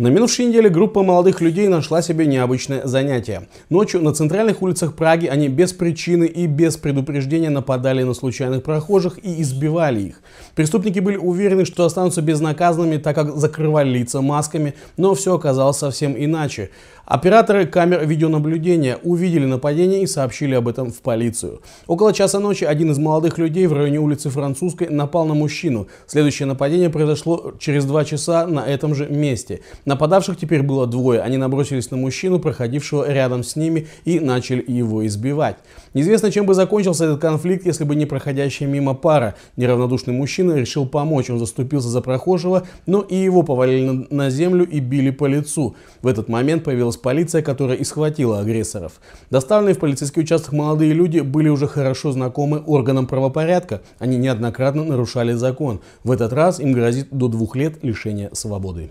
На минувшей неделе группа молодых людей нашла себе необычное занятие. Ночью на центральных улицах Праги они без причины и без предупреждения нападали на случайных прохожих и избивали их. Преступники были уверены, что останутся безнаказанными, так как закрывали лица масками, но все оказалось совсем иначе. Операторы камер видеонаблюдения увидели нападение и сообщили об этом в полицию. Около часа ночи один из молодых людей в районе улицы Французской напал на мужчину. Следующее нападение произошло через два часа на этом же месте. Нападавших теперь было двое. Они набросились на мужчину, проходившего рядом с ними, и начали его избивать. Неизвестно, чем бы закончился этот конфликт, если бы не проходящая мимо пара. Неравнодушный мужчина решил помочь. Он заступился за прохожего, но и его повалили на, землю и били по лицу. В этот момент появилась полиция, которая и схватила агрессоров. Доставленные в полицейский участок молодые люди были уже хорошо знакомы органам правопорядка. Они неоднократно нарушали закон. В этот раз им грозит до двух лет лишения свободы.